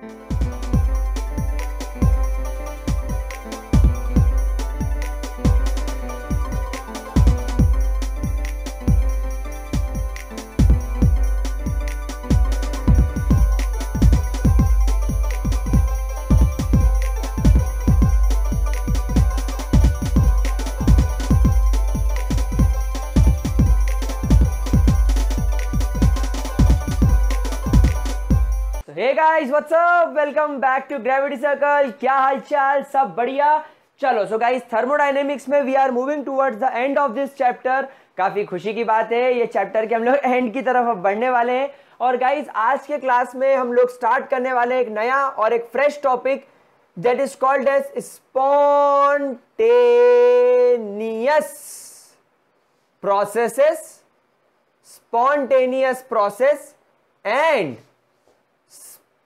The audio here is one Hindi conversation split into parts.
Bye. Guys what's up welcome back to gravity circle क्या हालचाल सब बढ़िया चलो सो गाइस थर्मोडाइनेमिक्स में we are moving towards the end of this chapter काफी खुशी की बात है ये चैप्टर के हम लोग एंड की तरफ अब बढ़ने वाले हैं और गाइस आज के क्लास में हम लोग स्टार्ट करने वाले एक नया और एक fresh topic that is called as spontaneous processes spontaneous process and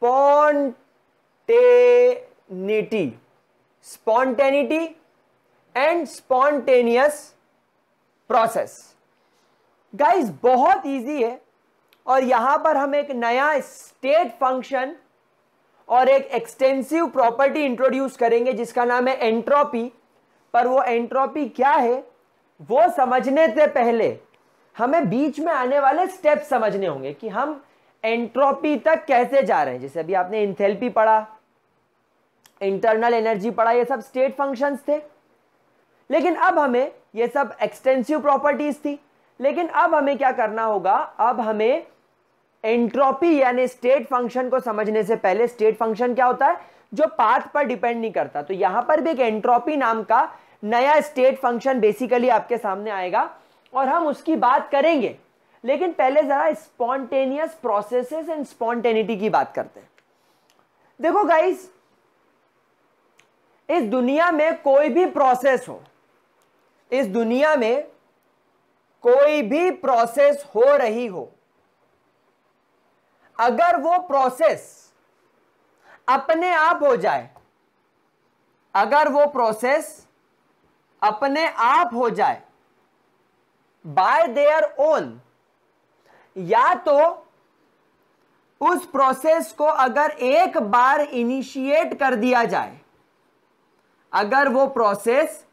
spontaneity spontaneity and spontaneous process guys बहुत इजी है और यहां पर हम एक नया स्टेट फंक्शन और एक एक्सटेंसिव प्रॉपर्टी इंट्रोड्यूस करेंगे जिसका नाम है एंट्रोपी पर वो एंट्रोपी क्या है वो समझने से पहले हमें बीच में आने वाले स्टेप समझने होंगे कि हम एंट्रोपी तक कैसे जा रहे हैं जैसे अभी आपने इंथेल्पी पढ़ा इंटरनल एनर्जी पढ़ा ये सब स्टेट फंक्शंस थे लेकिन अब हमें ये सब एक्सटेंसिव प्रॉपर्टीज थी लेकिन अब हमें क्या करना होगा अब हमें एंट्रोपी यानी स्टेट फंक्शन को समझने से पहले स्टेट फंक्शन क्या होता है जो पाथ पर डिपेंड नहीं करता तो यहां पर भी एक एंट्रोपी नाम का नया स्टेट फंक्शन बेसिकली आपके सामने आएगा और हम उसकी बात करेंगे लेकिन पहले ज़रा स्पॉन्टेनियस प्रोसेसेस एंड स्पॉन्टेनिटी की बात करते हैं देखो गाइस इस दुनिया में कोई भी प्रोसेस हो इस दुनिया में कोई भी प्रोसेस हो रही हो अगर वो प्रोसेस अपने आप हो जाए अगर वो प्रोसेस अपने आप हो जाए बाय देयर ओन या तो उस प्रोसेस को अगर एक बार इनिशिएट कर दिया जाए अगर वो प्रोसेस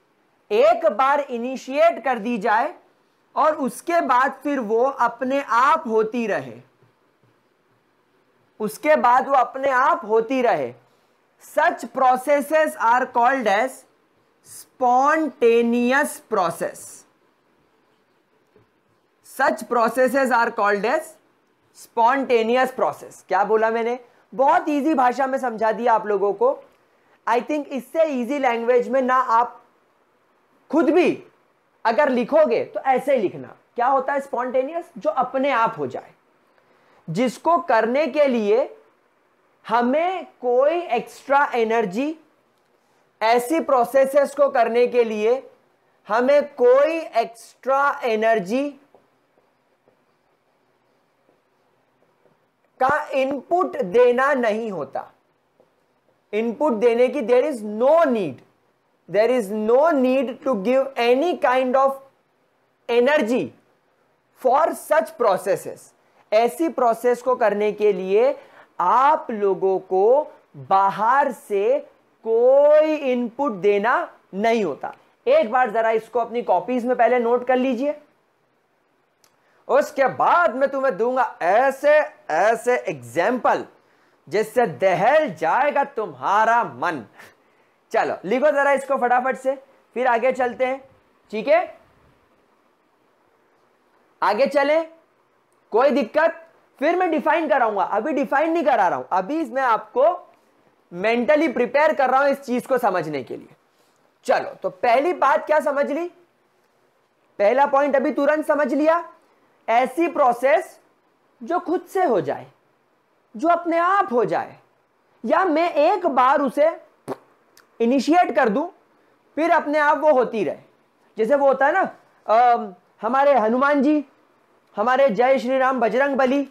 एक बार इनिशिएट कर दी जाए और उसके बाद फिर वो अपने आप होती रहे उसके बाद वो अपने आप होती रहे such processes are called as spontaneous process such processes are called as spontaneous process क्या बोला मैंने बहुत ईजी भाषा में समझा दिया आप लोगों को आई थिंक इससे ईजी लैंग्वेज में ना आप खुद भी अगर लिखोगे तो ऐसे ही लिखना क्या होता है स्पॉन्टेनियस जो अपने आप हो जाए जिसको करने के लिए हमें कोई एक्स्ट्रा एनर्जी ऐसी प्रोसेसेस को करने के लिए हमें कोई एक्स्ट्रा एनर्जी का इनपुट देना नहीं होता इनपुट देने की there is no need there is no need to give any kind of energy for such processes ऐसी प्रोसेस को करने के लिए आप लोगों को बाहर से कोई इनपुट देना नहीं होता एक बार जरा इसको अपनी कॉपीज में पहले नोट कर लीजिए उसके बाद मैं तुम्हें दूंगा ऐसे ऐसे एग्जाम्पल जिससे दहल जाएगा तुम्हारा मन चलो लिखो जरा इसको फटाफट से फिर आगे चलते हैं ठीक है आगे चले कोई दिक्कत फिर मैं डिफाइन कराऊंगा अभी डिफाइन नहीं करा रहा हूं अभी मैं आपको मेंटली प्रिपेयर कर रहा हूं इस चीज को समझने के लिए चलो तो पहली बात क्या समझ ली पहला पॉइंट अभी तुरंत समझ लिया ऐसी प्रोसेस जो खुद से हो जाए जो अपने आप हो जाए या मैं एक बार उसे इनिशिएट कर दूं फिर अपने आप वो होती रहे जैसे वो होता है ना आ, हमारे हनुमान जी हमारे जय श्री राम बजरंग बली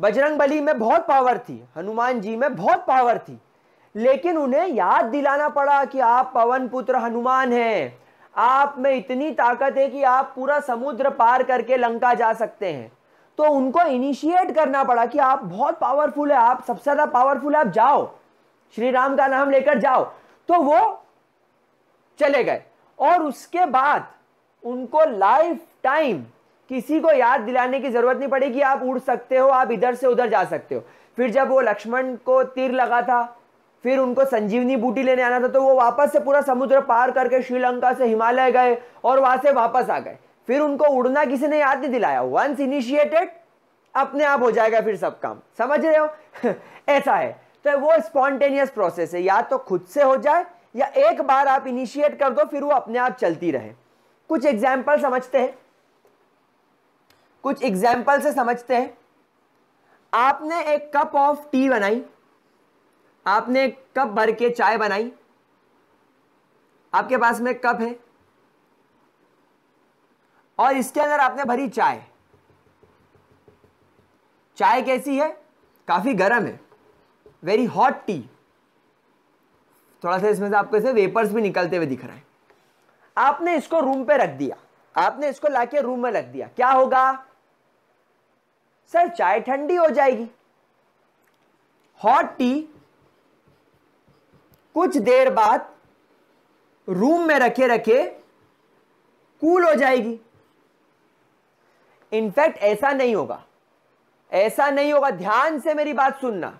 बजरंग बली में बहुत पावर थी हनुमान जी में बहुत पावर थी लेकिन उन्हें याद दिलाना पड़ा कि आप पवन पुत्र हनुमान हैं आप में इतनी ताकत है कि आप पूरा समुद्र पार करके लंका जा सकते हैं तो उनको इनिशिएट करना पड़ा कि आप बहुत पावरफुल है आप सबसे ज्यादा पावरफुल है आप जाओ श्री राम का नाम लेकर जाओ तो वो चले गए और उसके बाद उनको लाइफ टाइम किसी को याद दिलाने की जरूरत नहीं पड़ेगी आप उड़ सकते हो आप इधर से उधर जा सकते हो फिर जब वो लक्ष्मण को तीर लगा था फिर उनको संजीवनी बूटी लेने आना था तो वो वापस से पूरा समुद्र पार करके श्रीलंका से हिमालय गए और वहां से वापस आ गए फिर उनको उड़ना किसी ने याद नहीं दिलाया वंस इनिशिएटेड अपने आप हो जाएगा फिर सब काम समझ रहे हो ऐसा है तो वो स्पॉन्टेनियस प्रोसेस है या तो खुद से हो जाए या एक बार आप इनिशिएट कर दो फिर वो अपने आप चलती रहे कुछ एग्जाम्पल समझते हैं कुछ एग्जाम्पल से समझते हैं आपने एक कप ऑफ टी बनाई आपने कप भर के चाय बनाई आपके पास में कप है और इसके अंदर आपने भरी चाय चाय कैसी है काफ़ी गर्म है वेरी हॉट टी थोड़ा सा इसमें से आपको इसे वेपर्स भी निकलते हुए दिख रहा है आपने इसको रूम पे रख दिया आपने इसको लाके रूम में रख दिया क्या होगा सर चाय ठंडी हो जाएगी हॉट टी कुछ देर बाद रूम में रखे रखे कूल हो जाएगी इनफैक्ट ऐसा नहीं होगा ऐसा नहीं होगा ध्यान से मेरी बात सुनना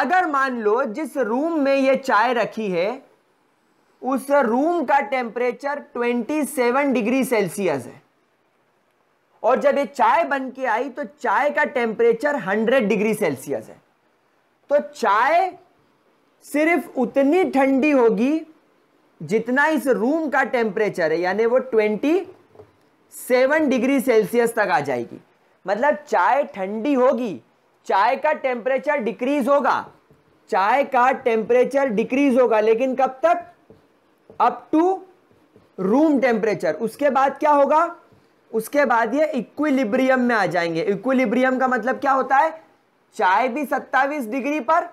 अगर मान लो जिस रूम में यह चाय रखी है उस रूम का टेम्परेचर 27 डिग्री सेल्सियस है और जब ये चाय बन के आई तो चाय का टेम्परेचर 100 डिग्री सेल्सियस है तो चाय सिर्फ उतनी ठंडी होगी जितना इस रूम का टेम्परेचर है यानी वो 27 डिग्री सेल्सियस तक आ जाएगी मतलब चाय ठंडी होगी चाय का टेम्परेचर डिक्रीज होगा चाय का टेम्परेचर डिक्रीज होगा लेकिन कब तक अप टू रूम टेम्परेचर उसके बाद क्या होगा उसके बाद ये इक्विलिब्रियम में आ जाएंगे इक्विलिब्रियम का मतलब क्या होता है चाय भी 27 डिग्री पर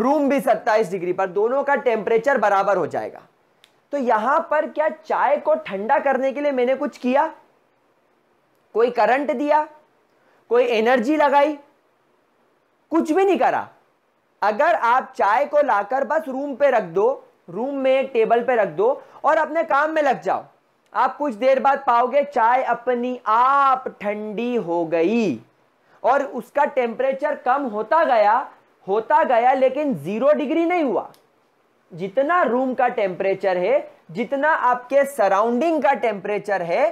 रूम भी 27 डिग्री पर दोनों का टेम्परेचर बराबर हो जाएगा तो यहां पर क्या चाय को ठंडा करने के लिए मैंने कुछ किया कोई करंट दिया कोई एनर्जी लगाई कुछ भी नहीं करा अगर आप चाय को लाकर बस रूम पे रख दो रूम में टेबल पे रख दो और अपने काम में लग जाओ आप कुछ देर बाद पाओगे चाय अपनी आप ठंडी हो गई और उसका टेम्परेचर कम होता गया होता गया लेकिन जीरो डिग्री नहीं हुआ जितना रूम का टेम्परेचर है जितना आपके सराउंडिंग का टेम्परेचर है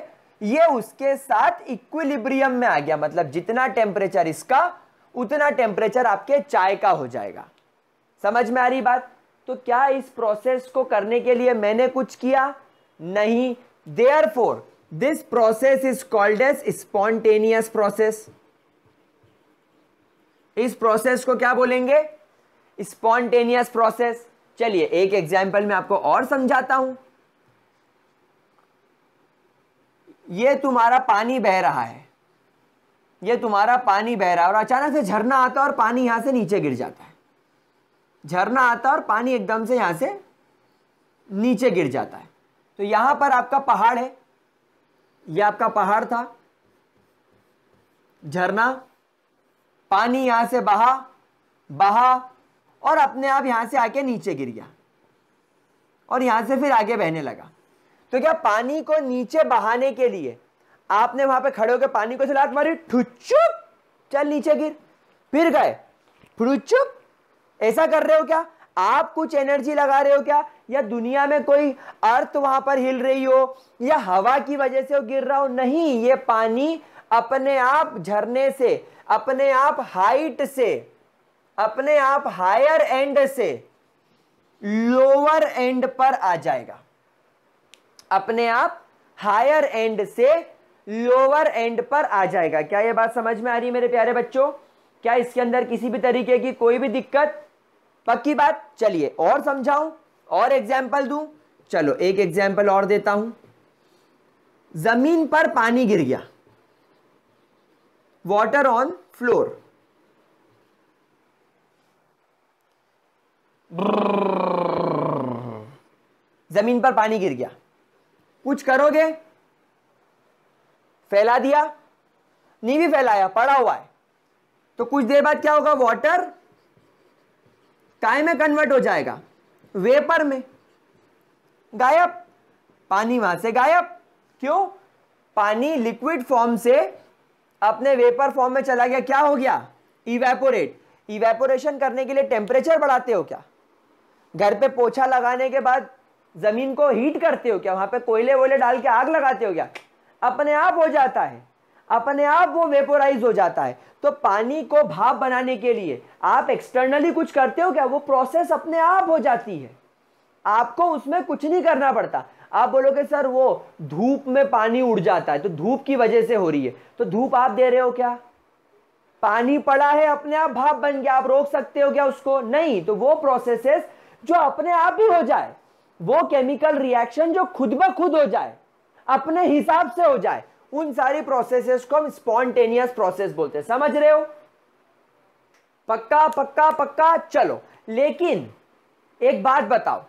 ये उसके साथ इक्विलिब्रियम में आ गया मतलब जितना टेम्परेचर इसका उतना टेम्परेचर आपके चाय का हो जाएगा समझ में आ रही बात तो क्या इस प्रोसेस को करने के लिए मैंने कुछ किया नहीं therefore this process is called as spontaneous process इस प्रोसेस को क्या बोलेंगे स्पॉन्टेनियस प्रोसेस चलिए एक एग्जाम्पल मैं आपको और समझाता हूं ये तुम्हारा पानी बह रहा है ये तुम्हारा पानी बह रहा है और अचानक से झरना आता है और पानी यहां से नीचे गिर जाता है झरना आता है और पानी एकदम से यहां से नीचे गिर जाता है तो यहां पर आपका पहाड़ है यह आपका पहाड़ था झरना पानी यहां से बहा बहा और अपने आप यहां से आके नीचे गिर गया और यहां से फिर आगे बहने लगा तो क्या पानी को नीचे बहाने के लिए आपने वहां पे खड़े होकर पानी को चला मारी ठुचुप चल नीचे गिर फिर गए फुचुप ऐसा कर रहे हो क्या आप कुछ एनर्जी लगा रहे हो क्या या दुनिया में कोई अर्थ वहां पर हिल रही हो या हवा की वजह से वो गिर रहा हो नहीं ये पानी अपने आप झरने से अपने आप हाइट से अपने आप हायर एंड से लोअर एंड पर आ जाएगा अपने आप हायर एंड से लोअर एंड पर आ जाएगा क्या यह बात समझ में आ रही है मेरे प्यारे बच्चों क्या इसके अंदर किसी भी तरीके की कोई भी दिक्कत पक्की बात चलिए और समझाऊं और एग्जाम्पल दू चलो एक एग्जाम्पल और देता हूं जमीन पर पानी गिर गया water on floor जमीन पर पानी गिर गया कुछ करोगे फैला दिया नहीं भी फैलाया पड़ा हुआ है तो कुछ देर बाद क्या होगा वाटर काय में कन्वर्ट हो जाएगा वेपर में गायब पानी वहां से गायब क्यों पानी लिक्विड फॉर्म से अपने वेपर फॉर्म में चला गया क्या हो गया इवेपोरेट इवेपोरेशन करने के लिए टेम्परेचर बढ़ाते हो क्या घर पे पोछा लगाने के बाद जमीन को हीट करते हो क्या वहां पे कोयले वोले डाल के आग लगाते हो क्या अपने आप हो जाता है अपने आप वो वेपोराइज हो जाता है तो पानी को भाप बनाने के लिए आप एक्सटर्नली कुछ करते हो क्या वो प्रोसेस अपने आप हो जाती है आपको उसमें कुछ नहीं करना पड़ता आप बोलोगे सर वो धूप में पानी उड़ जाता है तो धूप की वजह से हो रही है तो धूप आप दे रहे हो क्या पानी पड़ा है अपने आप भाप बन गया आप रोक सकते हो क्या उसको नहीं तो वो प्रोसेसेस जो अपने आप ही हो जाए वो केमिकल रिएक्शन जो खुद ब खुद हो जाए अपने हिसाब से हो जाए उन सारी प्रोसेसेस को हम स्पॉन्टेनियस प्रोसेस बोलते हैं समझ रहे हो पक्का पक्का पक्का चलो लेकिन एक बात बताओ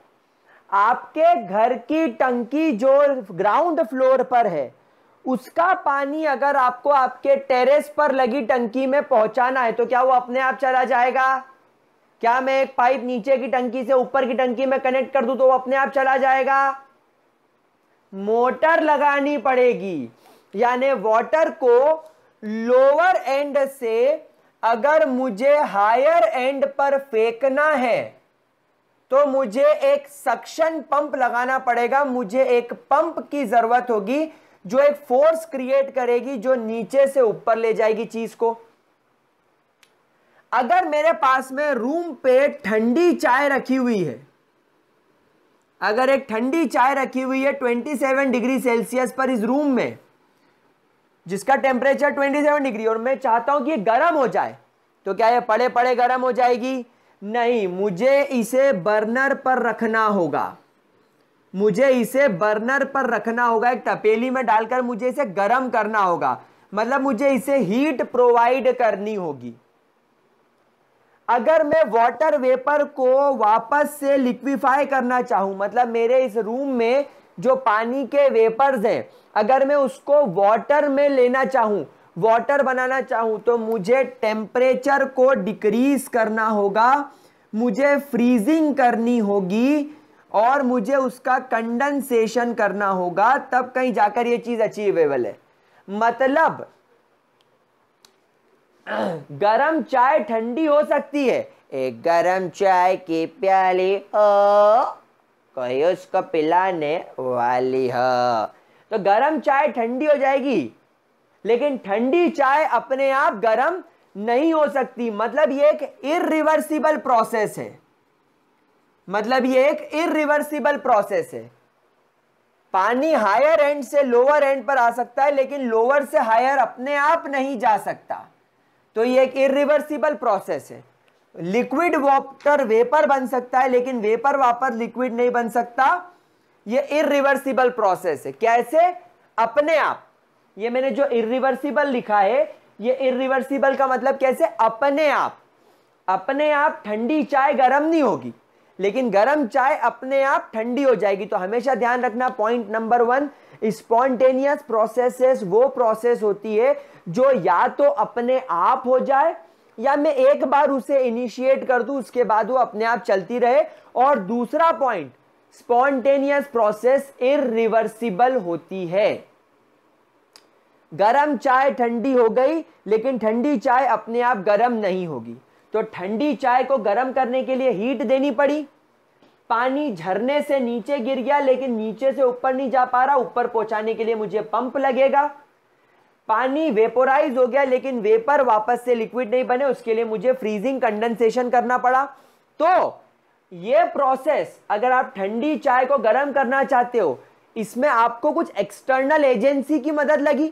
आपके घर की टंकी जो ग्राउंड फ्लोर पर है उसका पानी अगर आपको आपके टेरेस पर लगी टंकी में पहुंचाना है तो क्या वो अपने आप चला जाएगा क्या मैं एक पाइप नीचे की टंकी से ऊपर की टंकी में कनेक्ट कर दूं तो वो अपने आप चला जाएगा मोटर लगानी पड़ेगी यानी वाटर को लोअर एंड से अगर मुझे हायर एंड पर फेंकना है तो मुझे एक सक्शन पंप लगाना पड़ेगा मुझे एक पंप की जरूरत होगी जो एक फोर्स क्रिएट करेगी जो नीचे से ऊपर ले जाएगी चीज को अगर मेरे पास में रूम पे ठंडी चाय रखी हुई है अगर एक ठंडी चाय रखी हुई है 27 डिग्री सेल्सियस पर इस रूम में जिसका टेम्परेचर 27 डिग्री और मैं चाहता हूं कि गर्म हो जाए तो क्या ये पड़े पड़े गर्म हो जाएगी नहीं मुझे इसे बर्नर पर रखना होगा मुझे इसे बर्नर पर रखना होगा एक तपेली में डालकर मुझे इसे गर्म करना होगा मतलब मुझे इसे हीट प्रोवाइड करनी होगी अगर मैं वाटर वेपर को वापस से लिक्विफाई करना चाहूं मतलब मेरे इस रूम में जो पानी के वेपर्स हैं अगर मैं उसको वाटर में लेना चाहूं वाटर बनाना चाहूं तो मुझे टेम्परेचर को डिक्रीज करना होगा मुझे फ्रीजिंग करनी होगी और मुझे उसका कंडेंसेशन करना होगा तब कहीं जाकर यह चीज़ अचीवेबल है मतलब गरम चाय ठंडी हो सकती है एक गरम चाय के प्याले कही उसको पिलाने वाली है हाँ। तो गरम चाय ठंडी हो जाएगी लेकिन ठंडी चाय अपने आप गर्म नहीं हो सकती मतलब ये एक इरिवर्सिबल प्रोसेस है मतलब ये एक इरिवर्सिबल प्रोसेस है पानी हायर एंड से लोअर एंड पर आ सकता है लेकिन लोअर से हायर अपने आप नहीं जा सकता तो ये एक इरिवर्सिबल प्रोसेस है लिक्विड वाटर वेपर बन सकता है लेकिन वेपर वापर लिक्विड नहीं बन सकता ये इरिवर्सिबल प्रोसेस है कैसे अपने आप ये मैंने जो इिवर्सिबल लिखा है ये इिवर्सिबल का मतलब कैसे अपने आप अपने आप ठंडी चाय गर्म नहीं होगी लेकिन गर्म चाय अपने आप ठंडी हो जाएगी तो हमेशा ध्यान रखना point number one spontaneous processes वो प्रोसेस होती है जो या तो अपने आप हो जाए या मैं एक बार उसे इनिशिएट कर दूं उसके बाद वो अपने आप चलती रहे और दूसरा पॉइंट स्पॉन्टेनियस प्रोसेस इरिवर्सिबल होती है गरम चाय ठंडी हो गई लेकिन ठंडी चाय अपने आप गरम नहीं होगी तो ठंडी चाय को गरम करने के लिए हीट देनी पड़ी पानी झरने से नीचे गिर गया लेकिन नीचे से ऊपर नहीं जा पा रहा ऊपर पहुंचाने के लिए मुझे पंप लगेगा पानी वेपोराइज हो गया लेकिन वेपर वापस से लिक्विड नहीं बने उसके लिए मुझे फ्रीजिंग कंडेंसेशन करना पड़ा तो ये प्रोसेस अगर आप ठंडी चाय को गर्म करना चाहते हो इसमें आपको कुछ एक्सटर्नल एजेंसी की मदद लगी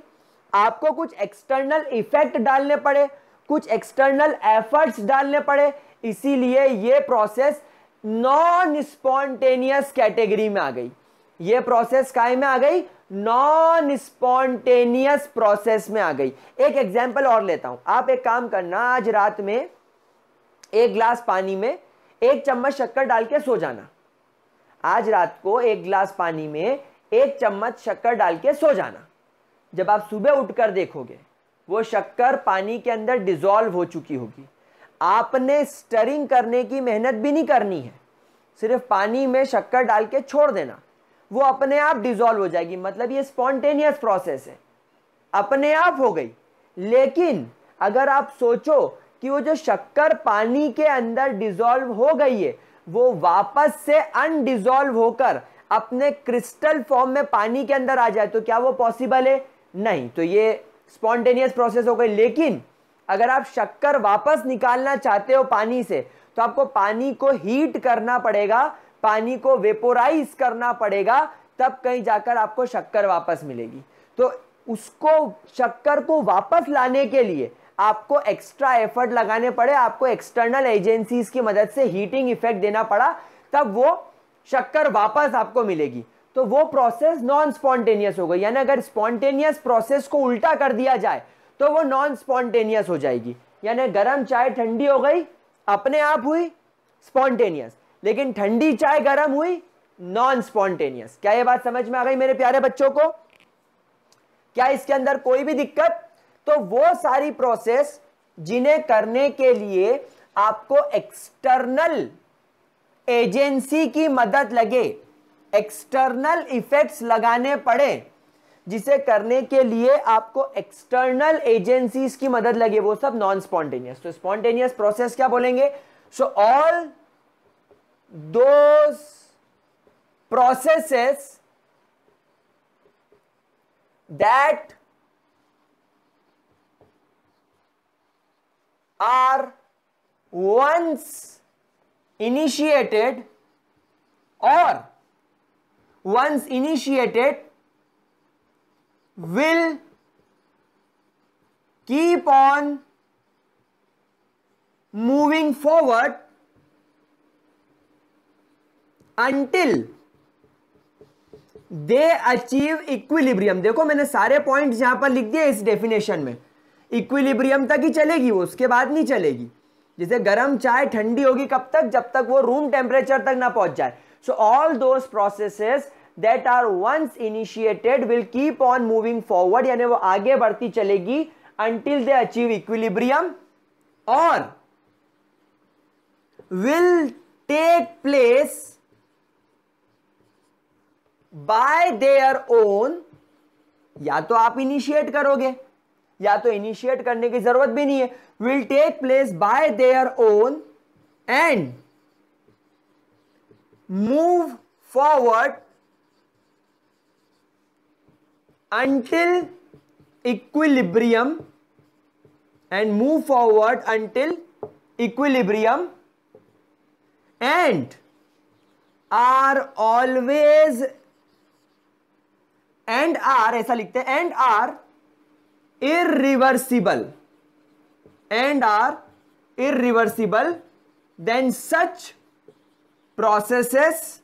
आपको कुछ एक्सटर्नल इफेक्ट डालने पड़े कुछ एक्सटर्नल एफर्ट्स डालने पड़े इसीलिए ये प्रोसेस नॉन स्पॉन्टेनियस कैटेगरी में आ गई ये प्रोसेस काय में आ गई नॉन स्पॉन्टेनियस प्रोसेस में आ गई एक एग्जाम्पल और लेता हूं आप एक काम करना आज रात में एक ग्लास पानी में एक चम्मच शक्कर डाल के सो जाना आज रात को एक ग्लास पानी में एक चम्मच शक्कर डाल के सो जाना जब आप सुबह उठकर देखोगे वो शक्कर पानी के अंदर डिजोल्व हो चुकी होगी आपने स्टरिंग करने की मेहनत भी नहीं करनी है सिर्फ पानी में शक्कर डाल के छोड़ देना वो अपने आप डिजोल्व हो जाएगी मतलब ये स्पॉन्टेनियस प्रोसेस है अपने आप हो गई लेकिन अगर आप सोचो कि वो जो शक्कर पानी के अंदर डिजोल्व हो गई है वो वापस से अनडिजोल्व होकर अपने क्रिस्टल फॉर्म में पानी के अंदर आ जाए तो क्या वो पॉसिबल है नहीं तो ये स्पॉन्टेनियस प्रोसेस हो गई लेकिन अगर आप शक्कर वापस निकालना चाहते हो पानी से तो आपको पानी को हीट करना पड़ेगा पानी को वेपोराइज करना पड़ेगा तब कहीं जाकर आपको शक्कर वापस मिलेगी तो उसको शक्कर को वापस लाने के लिए आपको एक्स्ट्रा एफर्ट लगाने पड़े आपको एक्सटर्नल एजेंसीज की मदद से हीटिंग इफेक्ट देना पड़ा तब वो शक्कर वापस आपको मिलेगी तो वो प्रोसेस नॉन स्पॉन्टेनियस हो गई यानी अगर स्पॉन्टेनियस प्रोसेस को उल्टा कर दिया जाए तो वो नॉन स्पॉन्टेनियस हो जाएगी यानी गर्म चाय ठंडी हो गई अपने आप हुई स्पॉन्टेनियस लेकिन ठंडी चाय गर्म हुई नॉन स्पॉन्टेनियस क्या ये बात समझ में आ गई मेरे प्यारे बच्चों को क्या इसके अंदर कोई भी दिक्कत तो वो सारी प्रोसेस जिन्हें करने के लिए आपको एक्सटर्नल एजेंसी की मदद लगे एक्सटर्नल इफेक्ट्स लगाने पड़े जिसे करने के लिए आपको एक्सटर्नल एजेंसीज की मदद लगे वो सब नॉन स्पॉन्टेनियस तो स्पॉन्टेनियस प्रोसेस क्या बोलेंगे so all those processes that are once initiated और once initiated will keep on moving forward until they achieve equilibrium देखो मैंने सारे पॉइंट यहां पर लिख दिए इस डेफिनेशन में इक्विलिब्रियम तक ही चलेगी वो उसके बाद नहीं चलेगी जैसे गर्म चाय ठंडी होगी कब तक जब तक वो रूम टेम्परेचर तक ना पहुंच जाए So all those processes that are once initiated will keep on moving forward yani wo aage badhti chalegi until they achieve equilibrium or will take place by their own या तो आप इनिशिएट करोगे या तो इनिशिएट करने की जरूरत भी नहीं है will take place by their own and move forward until equilibrium and move forward until equilibrium and are always and are ऐसा लिखते हैं and are irreversible and are irreversible then such processes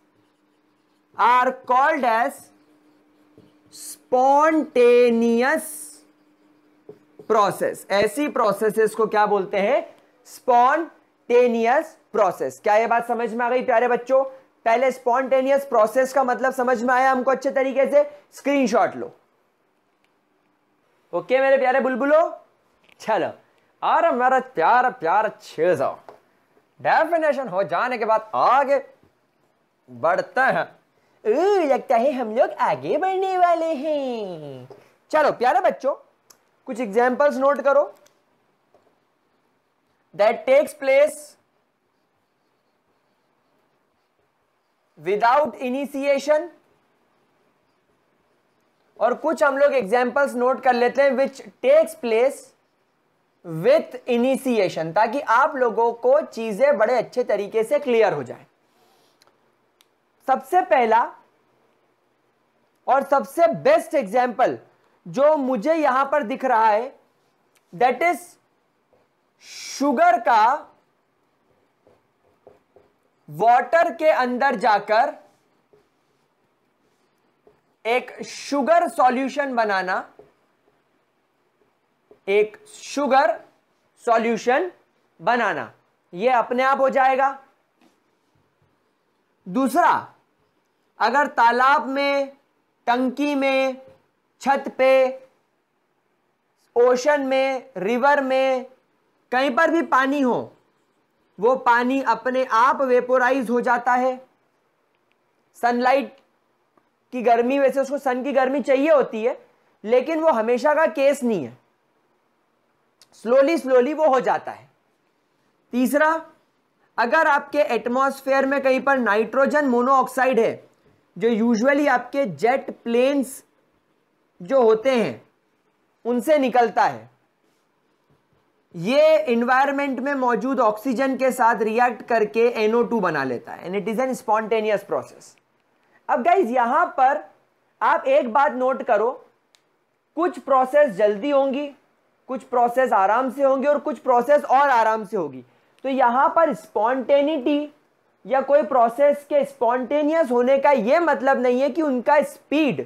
are called as spontaneous process ऐसी processes को क्या बोलते हैं spontaneous process क्या यह बात समझ में आ गई प्यारे बच्चों पहले स्पॉन्टेनियस प्रोसेस का मतलब समझ में आया हमको अच्छे तरीके से स्क्रीनशॉट लो ओके मेरे प्यारे बुलबुलो चलो और हमारा प्यार प्यार छेड़ जाओ डेफिनेशन हो जाने के बाद आगे बढ़ते हैं लगता है हम लोग आगे बढ़ने वाले हैं चलो प्यारे बच्चों कुछ एग्जाम्पल्स नोट करो that takes place without initiation और कुछ हम लोग एग्जाम्पल्स नोट कर लेते हैं which takes place with initiation ताकि आप लोगों को चीजें बड़े अच्छे तरीके से क्लियर हो जाए सबसे पहला और सबसे बेस्ट एग्जाम्पल जो मुझे यहां पर दिख रहा है दैट इज शुगर का वाटर के अंदर जाकर एक शुगर सॉल्यूशन बनाना एक शुगर सॉल्यूशन बनाना ये अपने आप हो जाएगा दूसरा अगर तालाब में टंकी में छत पे ओशन में रिवर में कहीं पर भी पानी हो वो पानी अपने आप वेपोराइज हो जाता है सनलाइट की गर्मी वैसे उसको सन की गर्मी चाहिए होती है लेकिन वो हमेशा का केस नहीं है स्लोली स्लोली वो हो जाता है तीसरा अगर आपके एटमॉस्फेयर में कहीं पर नाइट्रोजन मोनोऑक्साइड है जो यूजुअली आपके जेट प्लेन्स जो होते हैं उनसे निकलता है ये इन्वायरमेंट में मौजूद ऑक्सीजन के साथ रिएक्ट करके टू बना लेता है and it is an spontaneous process अब गाइज यहां पर आप एक बात नोट करो कुछ प्रोसेस जल्दी होंगी कुछ प्रोसेस आराम से होंगे और कुछ प्रोसेस और आराम से होगी तो यहाँ पर स्पॉन्टेनिटी या कोई प्रोसेस के स्पॉन्टेनियस होने का ये मतलब नहीं है कि उनका स्पीड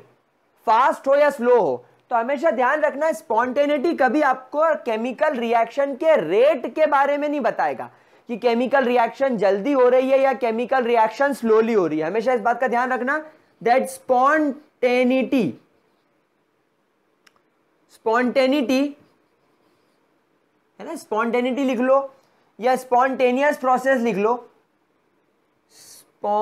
फास्ट हो या स्लो हो तो हमेशा ध्यान रखना स्पॉन्टेनिटी कभी आपको केमिकल रिएक्शन के रेट के बारे में नहीं बताएगा कि केमिकल रिएक्शन जल्दी हो रही है या केमिकल रिएक्शन स्लोली हो रही है हमेशा इस बात का ध्यान रखना दैट स्पॉन्टेनिटी स्पॉन्टेनिटी है ना स्पॉन्टेनिटी लिख लो या स्पॉन्टेनियस प्रोसेस लिख लो spontaneity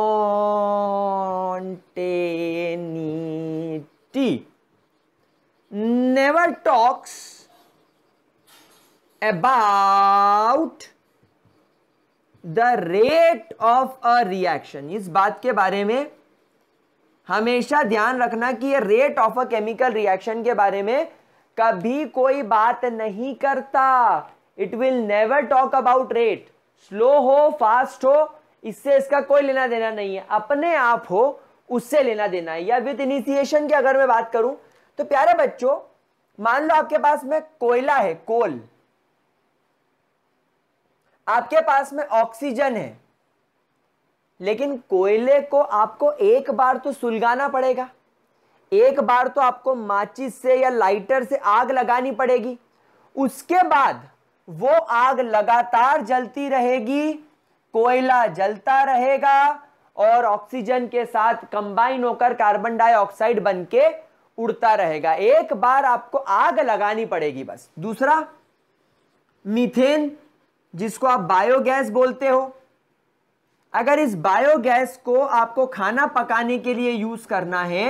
never talks about the rate of a reaction इस बात के बारे में हमेशा ध्यान रखना कि ये rate of a chemical reaction के बारे में कभी कोई बात नहीं करता it will never talk about rate slow हो फास्ट हो इससे इसका कोई लेना देना नहीं है अपने आप हो उससे लेना देना है या विद इनिशिएशन की अगर मैं बात करूं तो प्यारे बच्चों मान लो आपके पास में कोयला है कोल आपके पास में ऑक्सीजन है लेकिन कोयले को आपको एक बार तो सुलगाना पड़ेगा एक बार तो आपको माचिस से या लाइटर से आग लगानी पड़ेगी उसके बाद वो आग लगातार जलती रहेगी कोयला जलता रहेगा और ऑक्सीजन के साथ कंबाइन होकर कार्बन डाइऑक्साइड बन के उड़ता रहेगा एक बार आपको आग लगानी पड़ेगी बस दूसरा मीथेन जिसको आप बायोगैस बोलते हो अगर इस बायोगैस को आपको खाना पकाने के लिए यूज करना है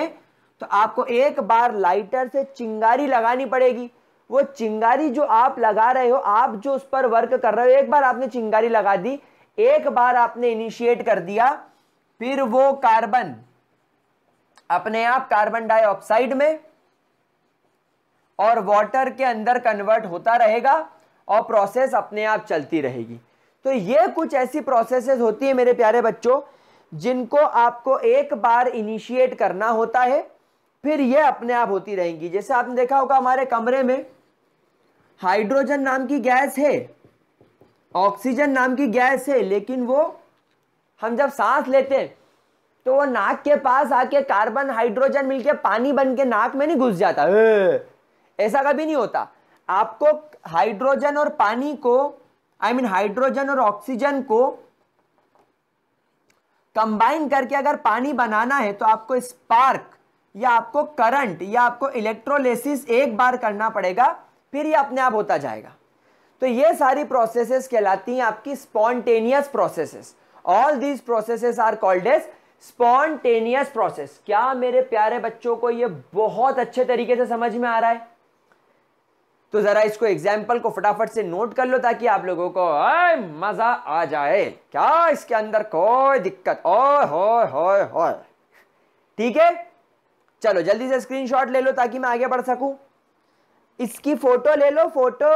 तो आपको एक बार लाइटर से चिंगारी लगानी पड़ेगी वो चिंगारी जो आप लगा रहे हो आप जो उस पर वर्क कर रहे हो एक बार आपने चिंगारी लगा दी एक बार आपने इनिशिएट कर दिया फिर वो कार्बन अपने आप कार्बन डाइऑक्साइड में और वाटर के अंदर कन्वर्ट होता रहेगा और प्रोसेस अपने आप चलती रहेगी तो ये कुछ ऐसी प्रोसेसेस होती है मेरे प्यारे बच्चों जिनको आपको एक बार इनिशिएट करना होता है फिर ये अपने आप होती रहेंगी जैसे आपने देखा होगा हमारे कमरे में हाइड्रोजन नाम की गैस है ऑक्सीजन नाम की गैस है लेकिन वो हम जब सांस लेते हैं तो वो नाक के पास आके कार्बन हाइड्रोजन मिलके पानी बन के नाक में नहीं घुस जाता ऐसा कभी नहीं होता आपको हाइड्रोजन और पानी को आई मीन हाइड्रोजन और ऑक्सीजन को कंबाइन करके अगर पानी बनाना है तो आपको स्पार्क या आपको करंट या आपको इलेक्ट्रोलिसिस एक बार करना पड़ेगा फिर ये अपने आप होता जाएगा तो ये सारी प्रोसेसेस कहलाती हैं आपकी spontaneous processes all these processes are called as spontaneous process क्या मेरे प्यारे बच्चों को ये बहुत अच्छे तरीके से समझ में आ रहा है तो जरा इसको एग्जाम्पल को फटाफट से नोट कर लो ताकि आप लोगों को मजा आ जाए क्या इसके अंदर कोई दिक्कत ओ हो ठीक है चलो जल्दी से स्क्रीनशॉट ले लो ताकि मैं आगे बढ़ सकूं इसकी फोटो ले लो फोटो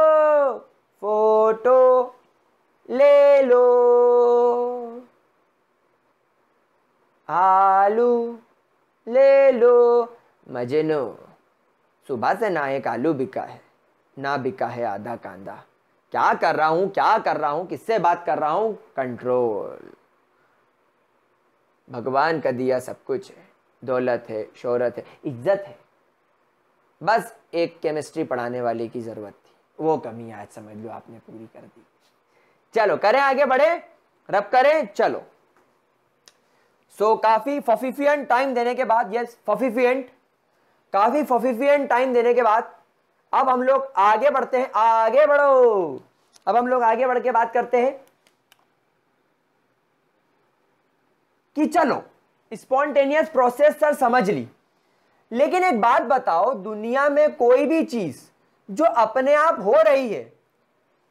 फोटो ले लो आलू ले लो मजेनो सुबह से ना एक आलू बिका है ना बिका है आधा कांदा क्या कर रहा हूं क्या कर रहा हूं किससे बात कर रहा हूं कंट्रोल भगवान का दिया सब कुछ है दौलत है शोहरत है इज्जत है बस एक केमिस्ट्री पढ़ाने वाले की ज़रूरत थी वो कमी आज समझ लो आपने पूरी कर दी चलो करें आगे बढ़े रब करें चलो सो so, काफ़ी फफीफियंट टाइम देने के बाद यस फफीफियंट काफ़ी फफीफियंट टाइम देने के बाद अब हम लोग आगे बढ़ते हैं आगे बढ़ो अब हम लोग आगे बढ़ के बात करते हैं कि चलो स्पॉन्टेनियस प्रोसेस सर समझ ली लेकिन एक बात बताओ दुनिया में कोई भी चीज़ जो अपने आप हो रही है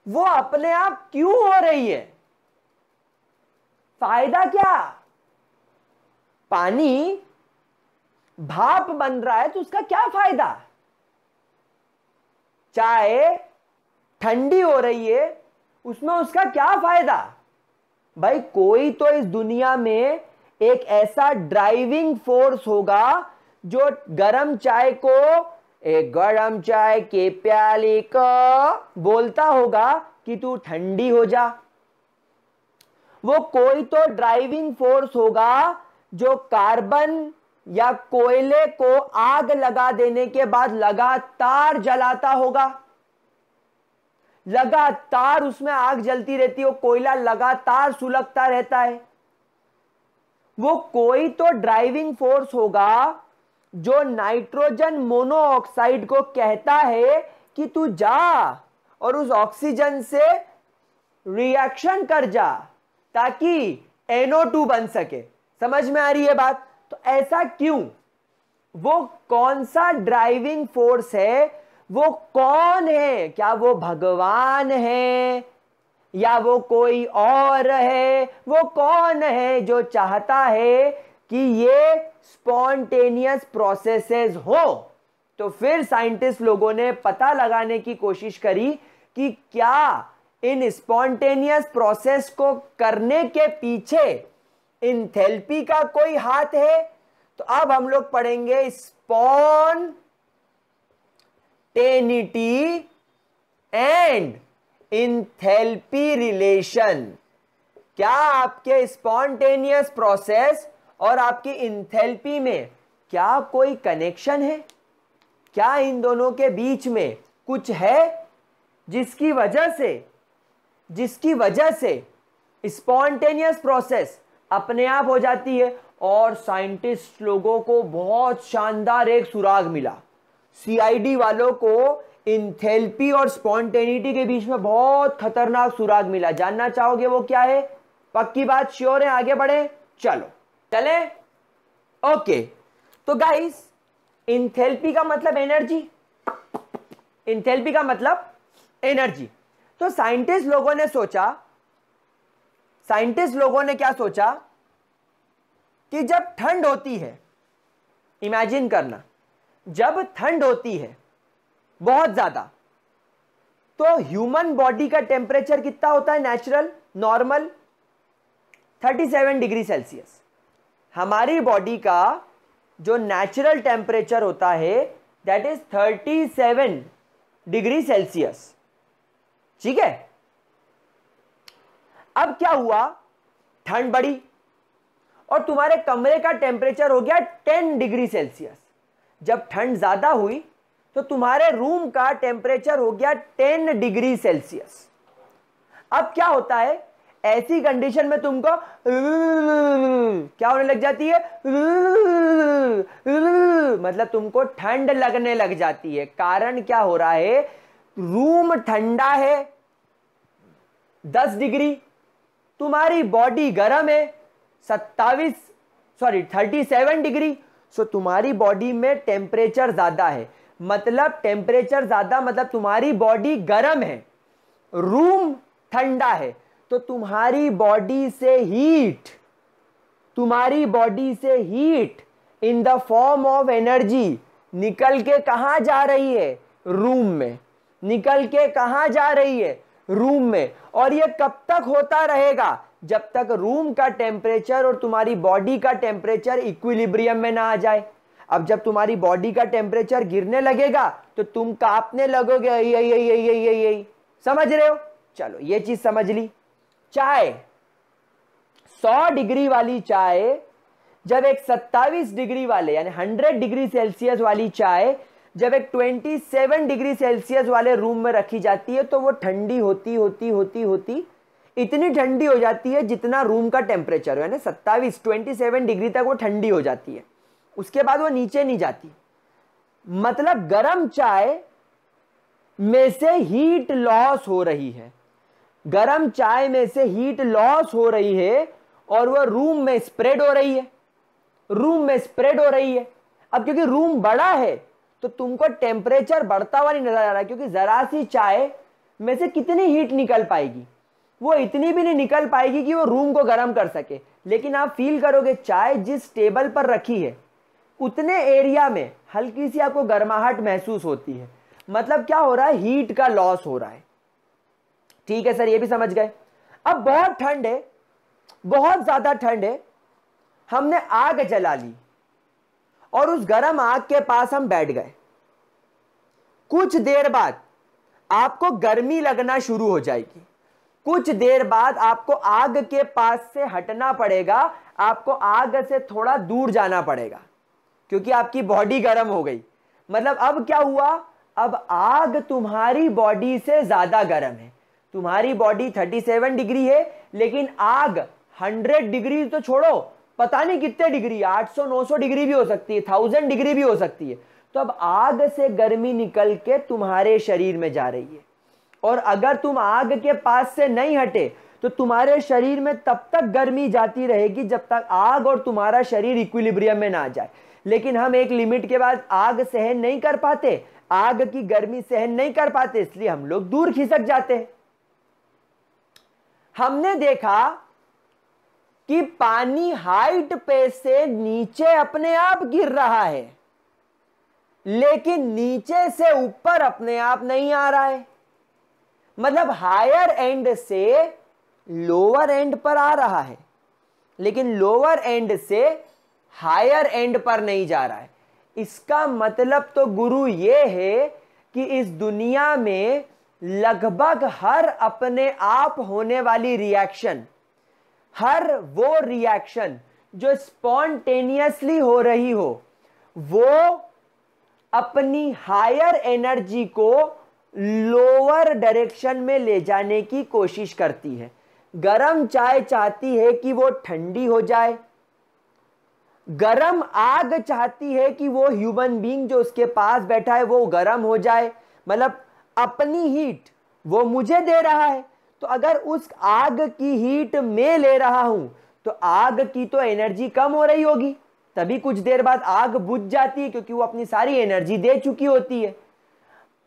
वो अपने आप क्यों हो रही है फायदा क्या पानी भाप बन रहा है तो उसका क्या फायदा चाय ठंडी हो रही है उसमें उसका क्या फायदा भाई कोई तो इस दुनिया में एक ऐसा ड्राइविंग फोर्स होगा जो गरम चाय को एक गरम चाय के प्याले का बोलता होगा कि तू ठंडी हो जा वो कोई तो ड्राइविंग फोर्स होगा जो कार्बन या कोयले को आग लगा देने के बाद लगातार जलाता होगा लगातार उसमें आग जलती रहती है कोयला लगातार सुलगता रहता है वो कोई तो ड्राइविंग फोर्स होगा जो नाइट्रोजन मोनोऑक्साइड को कहता है कि तू जा और उस ऑक्सीजन से रिएक्शन कर जा ताकि NO2 बन सके समझ में आ रही है बात तो ऐसा क्यों वो कौन सा ड्राइविंग फोर्स है वो कौन है क्या वो भगवान है या वो कोई और है वो कौन है जो चाहता है कि ये स्पॉन्टेनियस प्रोसेसेस हो तो फिर साइंटिस्ट लोगों ने पता लगाने की कोशिश करी कि क्या इन स्पॉन्टेनियस प्रोसेस को करने के पीछे इन थेल्पी का कोई हाथ है तो अब हम लोग पढ़ेंगे spontaneity and enthalpy relation क्या आपके स्पॉन्टेनियस प्रोसेस और आपकी इंथेल्पी में क्या कोई कनेक्शन है क्या इन दोनों के बीच में कुछ है जिसकी वजह से जिसकी वजह से स्पॉन्टेनियस प्रोसेस अपने आप हो जाती है और साइंटिस्ट लोगों को बहुत शानदार एक सुराग मिला सीआईडी वालों को इंथेल्पी और स्पॉन्टेनिटी के बीच में बहुत खतरनाक सुराग मिला जानना चाहोगे वो क्या है पक्की बात श्योर है आगे बढ़े चलो चले ओके तो गाइस इंथेल्पी का मतलब एनर्जी इंथेल्पी का मतलब एनर्जी तो साइंटिस्ट लोगों ने सोचा साइंटिस्ट लोगों ने क्या सोचा कि जब ठंड होती है इमेजिन करना जब ठंड होती है बहुत ज्यादा तो ह्यूमन बॉडी का टेम्परेचर कितना होता है नेचुरल नॉर्मल 37 डिग्री सेल्सियस हमारी बॉडी का जो नेचुरल टेम्परेचर होता है दैट इज 37 डिग्री सेल्सियस ठीक है अब क्या हुआ ठंड बढ़ी और तुम्हारे कमरे का टेम्परेचर हो गया 10 डिग्री सेल्सियस जब ठंड ज्यादा हुई तो तुम्हारे रूम का टेम्परेचर हो गया टेन डिग्री सेल्सियस अब क्या होता है ऐसी कंडीशन में तुमको क्या होने लग जाती है मतलब तुमको ठंड लगने लग जाती है कारण क्या हो रहा है रूम ठंडा है दस डिग्री तुम्हारी बॉडी गर्म है सत्तावीस sorry thirty seven degree so तुम्हारी बॉडी में टेम्परेचर ज्यादा है मतलब टेम्परेचर ज़्यादा मतलब तुम्हारी बॉडी गर्म है रूम ठंडा है तो तुम्हारी बॉडी से हीट तुम्हारी बॉडी से heat in the form of energy निकल के कहाँ जा रही है रूम में निकल के कहाँ जा रही है रूम में और ये कब तक होता रहेगा जब तक रूम का टेम्परेचर और तुम्हारी बॉडी का टेम्परेचर इक्विलिब्रियम में ना आ जाए अब जब तुम्हारी बॉडी का टेम्परेचर गिरने लगेगा तो तुम कांपने लगोगे यही यही यही यही यही समझ रहे हो चलो ये चीज समझ ली चाय 100 डिग्री वाली चाय जब एक 27 डिग्री वाले यानी 100 डिग्री सेल्सियस वाली चाय जब एक 27 डिग्री सेल्सियस वाले रूम में रखी जाती है तो वो ठंडी होती होती होती होती इतनी ठंडी हो जाती है जितना रूम का टेम्परेचर यानी 27 27 डिग्री तक वो ठंडी हो जाती है उसके बाद वो नीचे नहीं जाती मतलब गरम चाय में से हीट लॉस हो रही है गरम चाय में से हीट लॉस हो रही है और वह रूम में स्प्रेड हो रही है रूम में स्प्रेड हो रही है अब क्योंकि रूम बड़ा है तो तुमको टेम्परेचर बढ़ता हुआ नहीं नजर आ रहा क्योंकि जरा सी चाय में से कितनी हीट निकल पाएगी वो इतनी भी नहीं निकल पाएगी कि वो रूम को गर्म कर सके लेकिन आप फील करोगे चाय जिस टेबल पर रखी है उतने एरिया में हल्की सी आपको गर्माहट महसूस होती है मतलब क्या हो रहा है हीट का लॉस हो रहा है ठीक है सर ये भी समझ गए अब बहुत ठंड है बहुत ज़्यादा ठंड है हमने आग जला ली और उस गर्म आग के पास हम बैठ गए कुछ देर बाद आपको गर्मी लगना शुरू हो जाएगी कुछ देर बाद आपको आग के पास से हटना पड़ेगा आपको आग से थोड़ा दूर जाना पड़ेगा क्योंकि आपकी बॉडी गर्म हो गई मतलब अब क्या हुआ अब आग तुम्हारी बॉडी से ज्यादा गर्म है तुम्हारी बॉडी 37 डिग्री है लेकिन आग 100 डिग्री तो छोड़ो पता नहीं कितने डिग्री 800 900 डिग्री भी हो सकती है थाउजेंड डिग्री भी हो सकती है तो अब आग से गर्मी निकल के तुम्हारे शरीर में जा रही है और अगर तुम आग के पास से नहीं हटे तो तुम्हारे शरीर में तब तक गर्मी जाती रहेगी जब तक आग और तुम्हारा शरीर इक्विलिब्रियम में ना आ जाए लेकिन हम एक लिमिट के बाद आग सहन नहीं कर पाते आग की गर्मी सहन नहीं कर पाते इसलिए हम लोग दूर खिसक जाते हैं हमने देखा कि पानी हाइट पे से नीचे अपने आप गिर रहा है लेकिन नीचे से ऊपर अपने आप नहीं आ रहा है मतलब हायर एंड से लोअर एंड पर आ रहा है लेकिन लोअर एंड से हायर एंड पर नहीं जा रहा है इसका मतलब तो गुरु ये है कि इस दुनिया में लगभग हर अपने आप होने वाली रिएक्शन हर वो रिएक्शन जो स्पॉन्टेनियसली हो रही हो वो अपनी हायर एनर्जी को लोअर डायरेक्शन में ले जाने की कोशिश करती है गरम चाय चाहती है कि वो ठंडी हो जाए गर्म आग चाहती है कि वो ह्यूमन बींग जो उसके पास बैठा है वो गर्म हो जाए मतलब अपनी हीट वो मुझे दे रहा है तो अगर उस आग की हीट मैं ले रहा हूं तो आग की तो एनर्जी कम हो रही होगी तभी कुछ देर बाद आग बुझ जाती है क्योंकि वो अपनी सारी एनर्जी दे चुकी होती है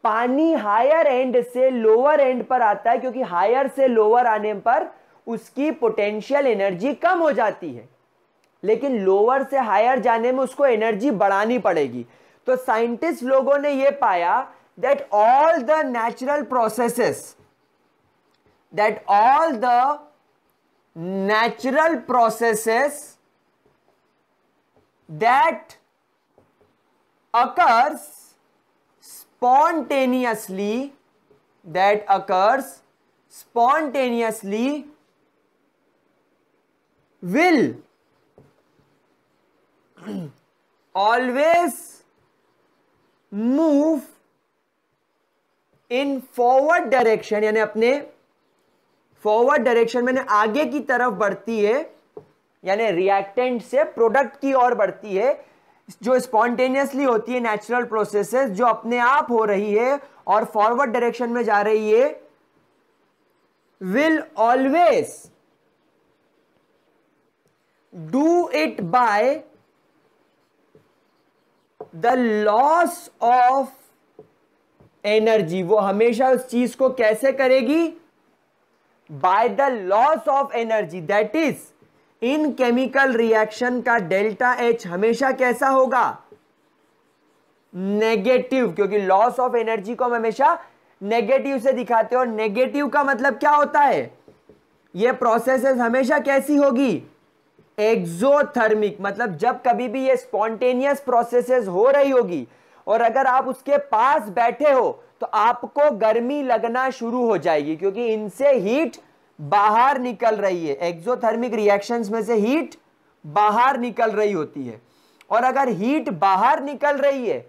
पानी हायर एंड से लोअर एंड पर आता है क्योंकि हायर से लोअर आने पर उसकी पोटेंशियल एनर्जी कम हो जाती है लेकिन लोअर से हायर जाने में उसको एनर्जी बढ़ानी पड़ेगी तो साइंटिस्ट लोगों ने यह पाया that all the natural processes that all the natural processes that occurs spontaneously that occurs spontaneously will always move in forward direction यानी अपने फॉरवर्ड डायरेक्शन में आगे की तरफ बढ़ती है यानी रिएक्टेंट से प्रोडक्ट की ओर बढ़ती है जो स्पॉन्टेनियसली होती है नेचुरल प्रोसेसेस जो अपने आप हो रही है और फॉरवर्ड डायरेक्शन में जा रही है will always do it by the loss of energy वो हमेशा उस चीज को कैसे करेगी by the loss of energy that is in chemical reaction का डेल्टा एच हमेशा कैसा होगा नेगेटिव क्योंकि लॉस ऑफ एनर्जी को हम हमेशा नेगेटिव से दिखाते हो नेगेटिव का मतलब क्या होता है ये प्रोसेसेस हमेशा कैसी होगी एक्सोथर्मिक मतलब जब कभी भी ये स्पॉन्टेनियस प्रोसेसेस हो रही होगी और अगर आप उसके पास बैठे हो तो आपको गर्मी लगना शुरू हो जाएगी क्योंकि इनसे हीट बाहर निकल रही है एक्सोथर्मिक रिएक्शंस में से हीट बाहर निकल रही होती है और अगर हीट बाहर निकल रही है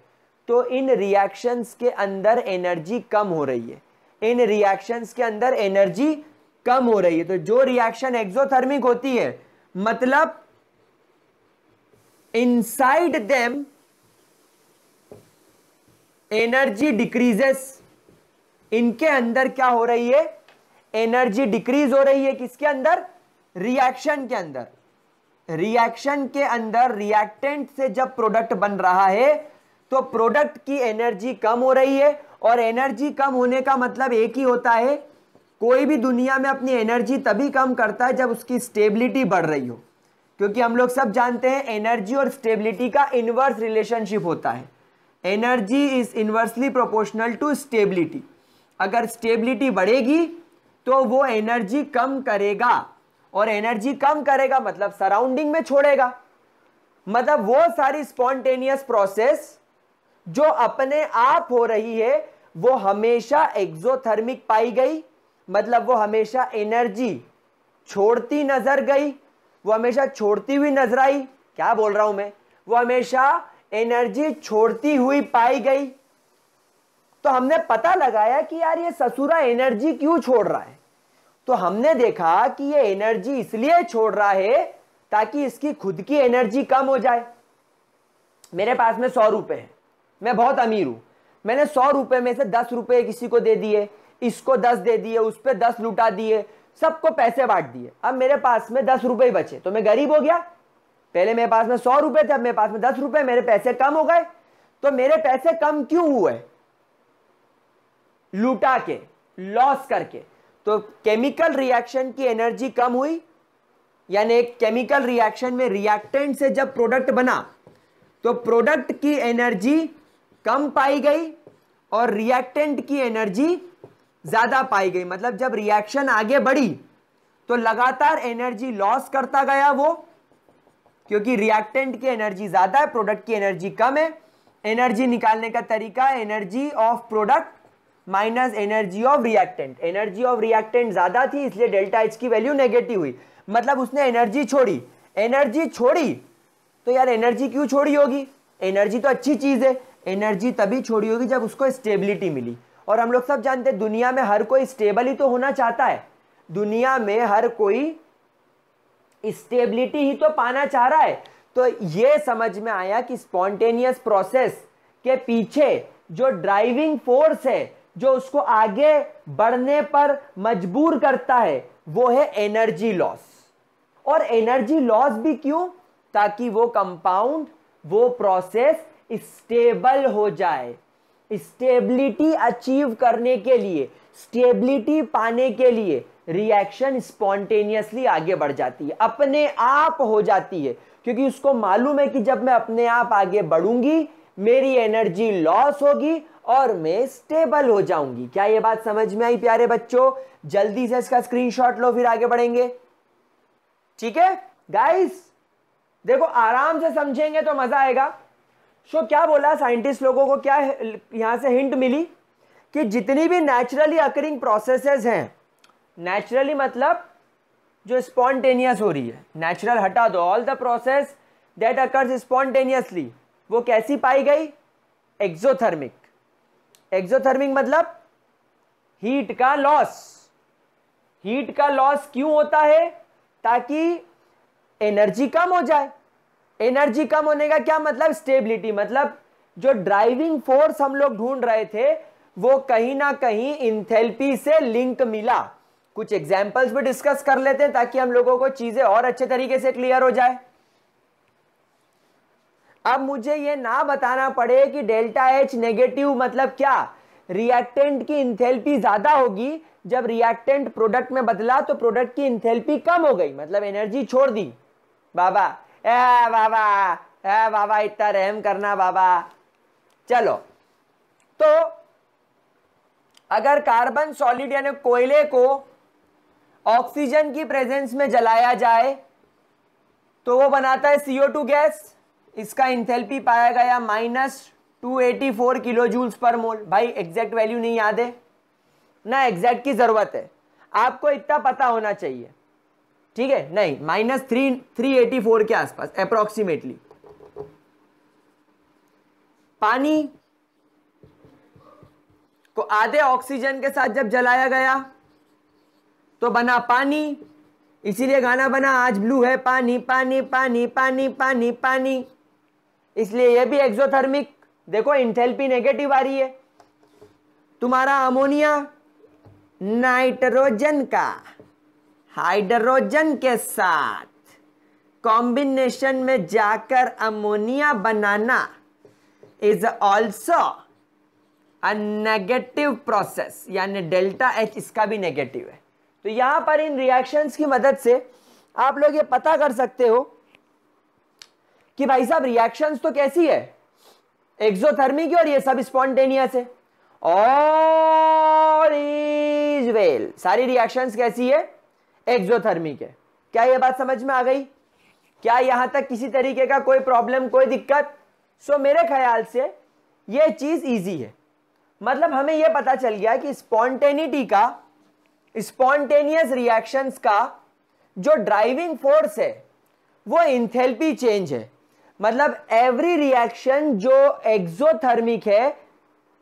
तो इन रिएक्शंस के अंदर एनर्जी कम हो रही है इन रिएक्शंस के अंदर एनर्जी कम हो रही है तो जो रिएक्शन एक्सोथर्मिक होती है मतलब इनसाइड देम एनर्जी डिक्रीजेस इनके अंदर क्या हो रही है एनर्जी डिक्रीज हो रही है किसके अंदर रिएक्शन के अंदर रिएक्शन के अंदर रिएक्टेंट से जब प्रोडक्ट बन रहा है तो प्रोडक्ट की एनर्जी कम हो रही है और एनर्जी कम होने का मतलब एक ही होता है कोई भी दुनिया में अपनी एनर्जी तभी कम करता है जब उसकी स्टेबिलिटी बढ़ रही हो क्योंकि हम लोग सब जानते हैं एनर्जी और स्टेबिलिटी का इनवर्स रिलेशनशिप होता है energy is inversely proportional to stability अगर स्टेबिलिटी बढ़ेगी तो वो एनर्जी कम करेगा और एनर्जी कम करेगा मतलब सराउंडिंग में छोड़ेगा मतलब वो सारी स्पॉन्टेनियस प्रोसेस जो अपने आप हो रही है वो हमेशा एक्जोथर्मिक पाई गई मतलब वो हमेशा एनर्जी छोड़ती नजर गई वो हमेशा छोड़ती हुई नजर आई क्या बोल रहा हूं मैं वो हमेशा एनर्जी छोड़ती हुई पाई गई तो हमने पता लगाया कि यार ये ससुरा एनर्जी क्यों छोड़ रहा है तो हमने देखा कि ये एनर्जी इसलिए छोड़ रहा है ताकि इसकी खुद की एनर्जी कम हो जाए मेरे पास में सौ रुपए हैं मैं बहुत अमीर हूं मैंने सौ रुपए में से दस रुपए किसी को दे दिए इसको दस दे दिए उस पर दस लुटा दिए सबको पैसे बांट दिए अब मेरे पास में दस ही बचे तो मैं गरीब हो गया पहले मेरे पास में सौ रुपए थे अब मेरे पास में दस रुपए मेरे पैसे कम हो गए तो मेरे पैसे कम क्यों हुए लुटा के लॉस करके तो केमिकल रिएक्शन की एनर्जी कम हुई यानी एक केमिकल रिएक्शन में रिएक्टेंट से जब प्रोडक्ट बना तो प्रोडक्ट की एनर्जी कम पाई गई और रिएक्टेंट की एनर्जी ज़्यादा पाई गई मतलब जब रिएक्शन आगे बढ़ी तो लगातार एनर्जी लॉस करता गया वो क्योंकि रिएक्टेंट की एनर्जी ज़्यादा है प्रोडक्ट की एनर्जी कम है एनर्जी निकालने का तरीका energy of product minus energy of reactant energy of reactant ज़्यादा थी इसलिए डेल्टा एच की वैल्यू नेगेटिव हुई मतलब उसने एनर्जी छोड़ी एनर्जी छोड़ी तो यार एनर्जी क्यों छोड़ी होगी एनर्जी तो अच्छी चीज़ है एनर्जी तभी छोड़ी होगी जब उसको स्टेबिलिटी मिली और हम लोग सब जानते हैं दुनिया में हर कोई स्टेबल ही तो होना चाहता है दुनिया में हर कोई स्टेबिलिटी ही तो पाना चाह रहा है तो ये समझ में आया कि स्पॉन्टेनियस प्रोसेस के पीछे जो ड्राइविंग फोर्स है जो उसको आगे बढ़ने पर मजबूर करता है वो है एनर्जी लॉस और एनर्जी लॉस भी क्यों ताकि वो कंपाउंड वो प्रोसेस स्टेबल हो जाए स्टेबिलिटी अचीव करने के लिए स्टेबिलिटी पाने के लिए रिएक्शन स्पॉन्टेनियसली आगे बढ़ जाती है अपने आप हो जाती है क्योंकि उसको मालूम है कि जब मैं अपने आप आगे बढ़ूंगी मेरी एनर्जी लॉस होगी और मैं स्टेबल हो जाऊंगी क्या यह बात समझ में आई प्यारे बच्चों जल्दी से इसका स्क्रीनशॉट लो फिर आगे बढ़ेंगे ठीक है गाइस देखो आराम से समझेंगे तो मजा आएगा सो क्या बोला साइंटिस्ट लोगों को क्या यहाँ से हिंट मिली कि जितनी भी नेचुरली अकरिंग प्रोसेसेस हैं नेचुरली मतलब जो स्पॉन्टेनियस हो रही है नेचुरल हटा दो all the process that occurs spontaneously वो कैसी पाई गई एक्जोथर्मिक एक्जोथर्मिक मतलब हीट का लॉस हीट का लॉस क्यों होता है ताकि एनर्जी कम हो जाए एनर्जी कम होने का क्या मतलब स्टेबिलिटी मतलब जो ड्राइविंग फोर्स हम लोग ढूंढ रहे थे वो कहीं ना कहीं इंथेल्पी से लिंक मिला कुछ एग्जांपल्स भी डिस्कस कर लेते हैं ताकि हम लोगों को चीजें और अच्छे तरीके से क्लियर हो जाए अब मुझे ये ना बताना पड़े कि डेल्टा एच नेगेटिव मतलब क्या रिएक्टेंट की इंथेल्पी ज्यादा होगी जब रिएक्टेंट प्रोडक्ट में बदला तो प्रोडक्ट की इंथेल्पी कम हो गई मतलब एनर्जी छोड़ दी बाबा ए बाबा ए बाबा इतना रहम करना बाबा चलो तो अगर कार्बन सॉलिड यानी कोयले को ऑक्सीजन की प्रेजेंस में जलाया जाए तो वो बनाता है सीओ टू गैस इसका इंथेल्पी पाया गया minus two eighty four kilo joules पर मोल भाई एग्जैक्ट वैल्यू नहीं याद है ना एग्जैक्ट की ज़रूरत है आपको इतना पता होना चाहिए ठीक है नहीं minus three three eighty four के आसपास अप्रोक्सीमेटली पानी को आधे ऑक्सीजन के साथ जब जलाया गया तो बना पानी इसीलिए गाना बना आज ब्लू है पानी पानी पानी पानी पानी पानी इसलिए यह भी एक्सोथर्मिक देखो इंथेल्पी नेगेटिव आ रही है तुम्हारा अमोनिया नाइट्रोजन का हाइड्रोजन के साथ कॉम्बिनेशन में जाकर अमोनिया बनाना is also a negative process यानी डेल्टा एच इसका भी नेगेटिव है तो यहां पर इन रिएक्शंस की मदद से आप लोग ये पता कर सकते हो कि भाई साहब रिएक्शंस तो कैसी है एक्सोथर्मी की और ये सब स्पॉन्टेनियस है ऑल इज वेल सारी रिएक्शंस कैसी है एक्जोथर्मिक है क्या यह बात समझ में आ गई क्या यहां तक किसी तरीके का कोई प्रॉब्लम कोई दिक्कत सो मेरे ख्याल से यह चीज इजी है मतलब हमें यह पता चल गया कि स्पॉन्टेनिटी का स्पॉन्टेनियस रिएक्शंस का जो ड्राइविंग फोर्स है वो इंथेल्पी चेंज है मतलब एवरी रिएक्शन जो एक्सोथर्मिक है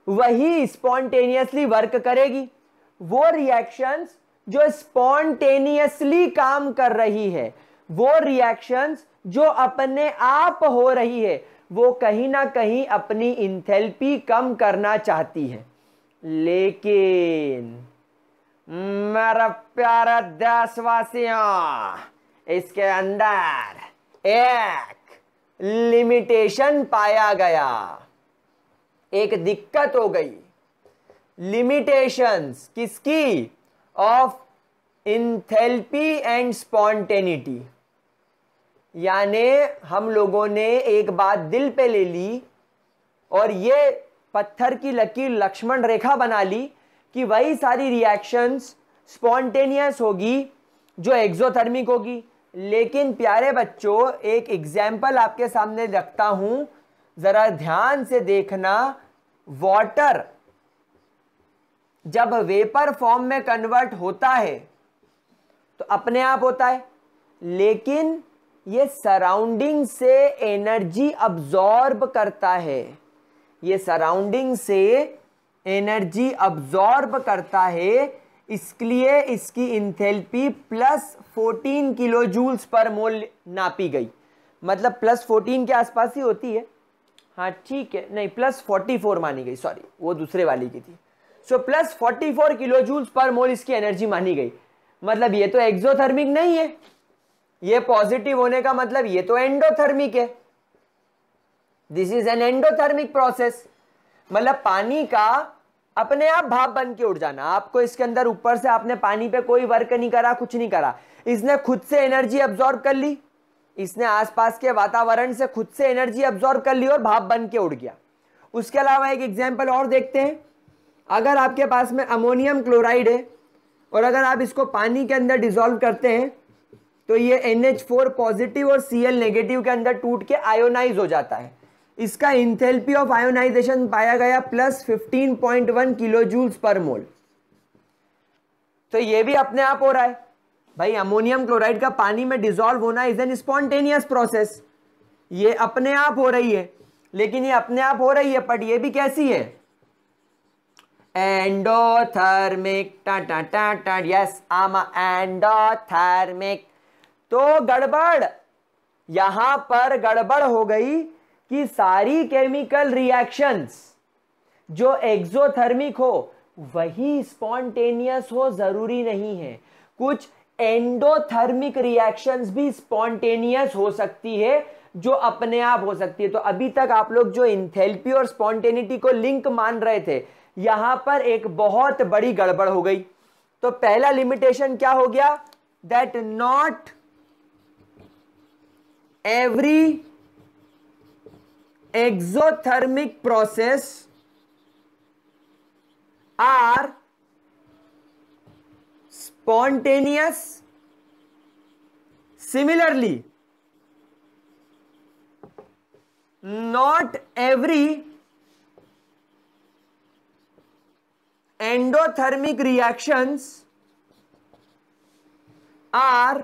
वही स्पॉन्टेनियसली वर्क करेगी वो रिएक्शंस जो स्पॉन्टेनियसली काम कर रही है वो रिएक्शंस जो अपने आप हो रही है वो कहीं ना कहीं अपनी इंथेल्पी कम करना चाहती है लेकिन मेरा प्यारा देशवासियों इसके अंदर एक लिमिटेशन पाया गया एक दिक्कत हो गई लिमिटेशंस किसकी ऑफ इंथेल्पी एंड स्पॉन्टेनिटी यानि हम लोगों ने एक बात दिल पे ले ली और ये पत्थर की लकीर लक्ष्मण रेखा बना ली कि वही सारी रिएक्शंस स्पॉन्टेनियस होगी जो एक्सोथर्मिक होगी लेकिन प्यारे बच्चों एक एग्जाम्पल आपके सामने रखता हूँ ज़रा ध्यान से देखना वाटर जब वेपर फॉर्म में कन्वर्ट होता है तो अपने आप होता है लेकिन ये सराउंडिंग से एनर्जी अब्जॉर्ब करता है ये सराउंडिंग से एनर्जी अब्जॉर्ब करता है इसके लिए इसकी इंथेल्पी प्लस 14 किलो जूल्स पर मोल नापी गई मतलब प्लस 14 के आसपास ही होती है हाँ ठीक है नहीं प्लस 44 मानी गई सॉरी वो दूसरे वाली की थी so plus forty four kilo joules पर मोल इसकी एनर्जी मानी गई मतलब ये तो एक्सोथर्मिक नहीं है ये पॉजिटिव होने का मतलब ये तो एंडोथर्मिक है this is an endothermic process मतलब पानी का अपने आप भाप बन के उड़ जाना आपको इसके अंदर ऊपर से आपने पानी पे कोई वर्क नहीं करा कुछ नहीं करा इसने खुद से एनर्जी अब्जॉर्ब कर ली इसने आसपास के वातावरण से खुद से एनर्जी अब्जॉर्ब कर ली और भाप बन के उड़ गया उसके अलावा एक एग्जाम्पल और देखते हैं अगर आपके पास में अमोनियम क्लोराइड है और अगर आप इसको पानी के अंदर डिजोल्व करते हैं तो ये एन एच फोर पॉजिटिव और सी एल नेगेटिव के अंदर टूट के आयोनाइज हो जाता है इसका इंथेल्पी ऑफ आयोनाइजेशन पाया गया प्लस 15.1 किलो जूल्स पर मोल तो ये भी अपने आप हो रहा है भाई अमोनियम क्लोराइड का पानी में डिजोल्व होना इज एन स्पॉन्टेनियस प्रोसेस ये अपने आप हो रही है लेकिन ये अपने आप हो रही है बट ये भी कैसी है एंडोथर्मिक टाटा टा यस आम एंडोथर्मिक तो गड़बड़ यहां पर गड़बड़ हो गई कि सारी केमिकल रिएक्शंस जो एक्सोथर्मिक हो वही स्पॉन्टेनियस हो जरूरी नहीं है कुछ एंडोथर्मिक रिएक्शंस भी स्पॉन्टेनियस हो सकती है जो अपने आप हो सकती है तो अभी तक आप लोग जो इंथेल्पी और स्पॉन्टेनिटी को लिंक मान रहे थे यहां पर एक बहुत बड़ी गड़बड़ हो गई तो पहला लिमिटेशन क्या हो गया that not every exothermic process are spontaneous similarly not every endothermic reactions are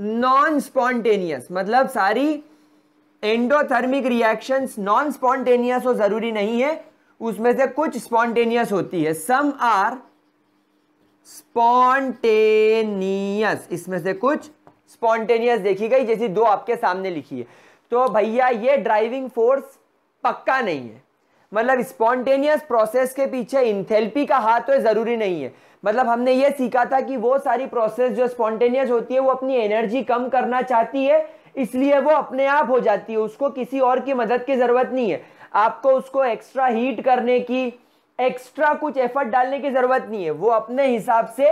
non spontaneous मतलब सारी एंडोथर्मिक रिएक्शंस नॉन स्पॉन्टेनियस हो जरूरी नहीं है उसमें से कुछ स्पॉन्टेनियस होती है सम आर स्पॉन्टेनियस इसमें से कुछ स्पॉन्टेनियस देखी गई जैसी दो आपके सामने लिखी है तो भैया ये ड्राइविंग फोर्स पक्का नहीं है मतलब स्पॉन्टेनियस प्रोसेस के पीछे इंथेल्पी का हाथ तो ज़रूरी नहीं है मतलब हमने ये सीखा था कि वो सारी प्रोसेस जो स्पॉन्टेनियस होती है वो अपनी एनर्जी कम करना चाहती है इसलिए वो अपने आप हो जाती है उसको किसी और की मदद की ज़रूरत नहीं है आपको उसको एक्स्ट्रा हीट करने की एक्स्ट्रा कुछ एफर्ट डालने की ज़रूरत नहीं है वो अपने हिसाब से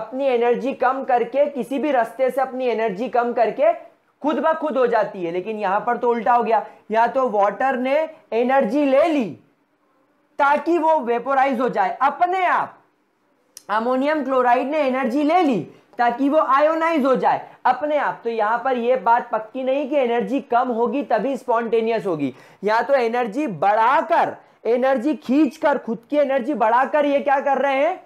अपनी एनर्जी कम करके किसी भी रास्ते से अपनी एनर्जी कम करके खुद ब खुद हो जाती है लेकिन यहां पर तो उल्टा हो गया या तो वाटर ने एनर्जी ले ली ताकि वो वेपोराइज हो जाए अपने आप अमोनियम क्लोराइड ने एनर्जी ले ली ताकि वो आयोनाइज हो जाए अपने आप तो यहां पर यह बात पक्की नहीं कि एनर्जी कम होगी तभी स्पॉन्टेनियस होगी या तो एनर्जी बढ़ाकर एनर्जी खींचकर खुद की एनर्जी बढ़ाकर ये क्या कर रहे हैं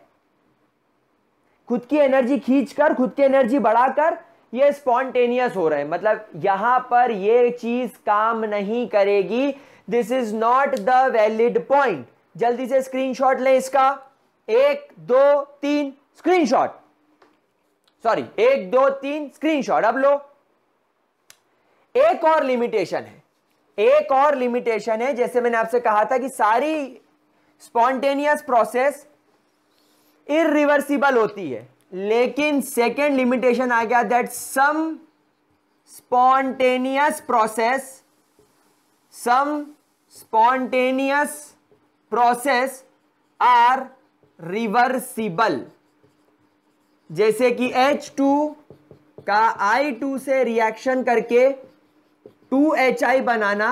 खुद की एनर्जी खींचकर खुद की एनर्जी बढ़ाकर ये स्पॉन्टेनियस हो रहे हैं मतलब यहां पर यह चीज काम नहीं करेगी this is not the valid point जल्दी से स्क्रीनशॉट लें इसका एक दो तीन स्क्रीनशॉट सॉरी एक दो तीन स्क्रीनशॉट अब लो एक और लिमिटेशन है एक और लिमिटेशन है जैसे मैंने आपसे कहा था कि सारी स्पॉन्टेनियस प्रोसेस इिवर्सिबल होती है लेकिन सेकेंड लिमिटेशन आ गया that some spontaneous process some spontaneous process are reversible जैसे कि H2 का I2 से रिएक्शन करके 2HI बनाना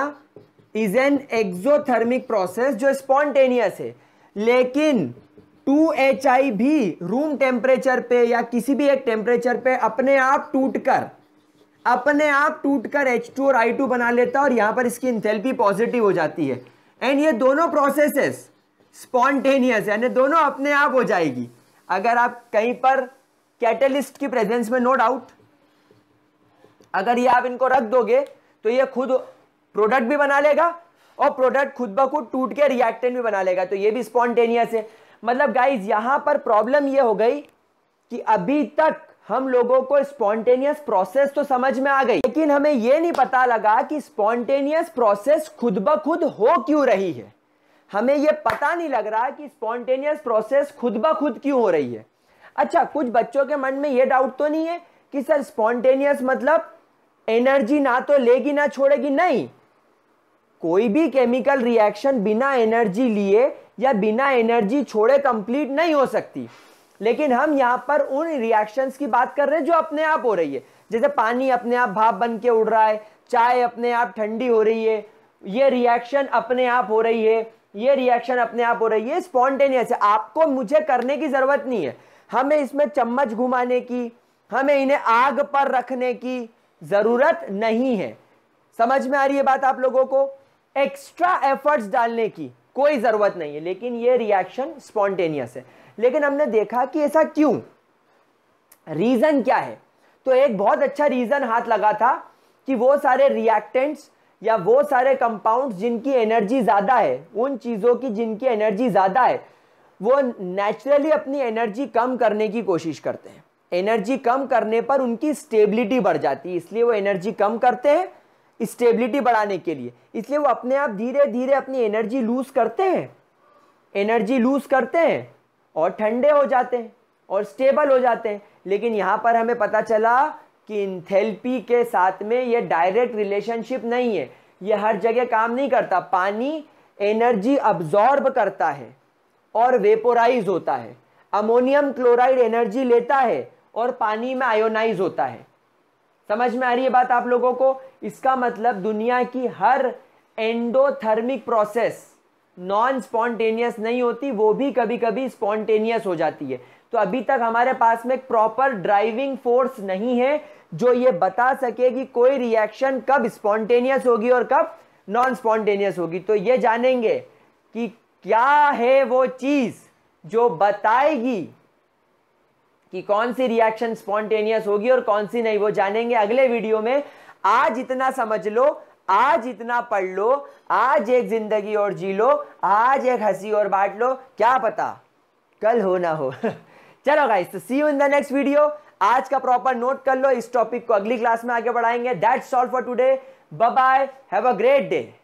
इज एन एक्सोथर्मिक प्रोसेस जो स्पॉन्टेनियस है लेकिन 2HI भी रूम टेम्परेचर पे या किसी भी एक टेम्परेचर पे अपने आप टूटकर अपने आप टूटकर H2 और I2 बना लेता है और यहां पर इसकी इंथेल्पी पॉजिटिव हो जाती है एंड ये दोनों प्रोसेसेस स्पॉन्टेनियस यानी दोनों अपने आप हो जाएगी अगर आप कहीं पर कैटलिस्ट की प्रेजेंस में नो डाउट अगर ये आप इनको रख दोगे तो ये खुद प्रोडक्ट भी बना लेगा और प्रोडक्ट खुद ब खुद टूट के रिएक्टेंट भी बना लेगा तो ये भी स्पॉन्टेनियस है मतलब गाइज यहां पर प्रॉब्लम ये हो गई कि अभी तक हम लोगों को स्पॉन्टेनियस प्रोसेस तो समझ में आ गई लेकिन हमें यह नहीं पता लगा कि स्पॉन्टेनियस प्रोसेस खुद ब खुद हो क्यों रही है हमें यह पता नहीं लग रहा कि स्पॉन्टेनियस प्रोसेस खुद ब खुद क्यों हो रही है अच्छा कुछ बच्चों के मन में यह डाउट तो नहीं है कि सर स्पॉन्टेनियस मतलब एनर्जी ना तो लेगी ना छोड़ेगी नहीं कोई भी केमिकल रिएक्शन बिना एनर्जी लिए या बिना एनर्जी छोड़े कंप्लीट नहीं हो सकती लेकिन हम यहाँ पर उन रिएक्शंस की बात कर रहे हैं जो अपने आप हो रही है जैसे पानी अपने आप भाप बन के उड़ रहा है चाय अपने आप ठंडी हो रही है ये रिएक्शन अपने आप हो रही है ये रिएक्शन अपने आप हो रही है स्पॉन्टेनियस है आपको मुझे करने की ज़रूरत नहीं है हमें इसमें चम्मच घुमाने की हमें इन्हें आग पर रखने की ज़रूरत नहीं है समझ में आ रही है बात आप लोगों को एक्स्ट्रा एफर्ट्स डालने की कोई ज़रूरत नहीं है लेकिन ये रिएक्शन स्पॉन्टेनियस है लेकिन हमने देखा कि ऐसा क्यों रीज़न क्या है तो एक बहुत अच्छा रीज़न हाथ लगा था कि वो सारे रिएक्टेंट्स या वो सारे कंपाउंड्स जिनकी एनर्जी ज़्यादा है उन चीज़ों की जिनकी एनर्जी ज़्यादा है वो नेचुरली अपनी एनर्जी कम करने की कोशिश करते हैं एनर्जी कम करने पर उनकी स्टेबिलिटी बढ़ जाती है इसलिए वो एनर्जी कम करते हैं स्टेबिलिटी बढ़ाने के लिए इसलिए वो अपने आप धीरे धीरे अपनी एनर्जी लूज़ करते हैं एनर्जी लूज़ करते हैं और ठंडे हो जाते हैं और स्टेबल हो जाते हैं लेकिन यहाँ पर हमें पता चला कि इंथेल्पी के साथ में ये डायरेक्ट रिलेशनशिप नहीं है ये हर जगह काम नहीं करता पानी एनर्जी अब्जॉर्ब करता है और वेपोराइज होता है अमोनियम क्लोराइड एनर्जी लेता है और पानी में आयोनाइज होता है समझ में आ रही है बात आप लोगों को इसका मतलब दुनिया की हर एंडोथर्मिक प्रोसेस नॉन स्पॉन्टेनियस नहीं होती वो भी कभी कभी स्पॉन्टेनियस हो जाती है तो अभी तक हमारे पास में एक प्रॉपर ड्राइविंग फोर्स नहीं है जो ये बता सके कि कोई रिएक्शन कब स्पॉन्टेनियस होगी और कब नॉन स्पॉन्टेनियस होगी तो ये जानेंगे कि क्या है वो चीज जो बताएगी कि कौन सी रिएक्शन स्पॉन्टेनियस होगी और कौन सी नहीं वो जानेंगे अगले वीडियो में आज इतना समझ लो आज इतना पढ़ लो आज एक जिंदगी और जी लो आज एक हंसी और बांट लो क्या पता कल हो ना हो चलो गाइस तो see you in the next video आज का प्रॉपर नोट कर लो इस टॉपिक को अगली क्लास में आगे बढ़ाएंगे that's all for today bye bye have a great day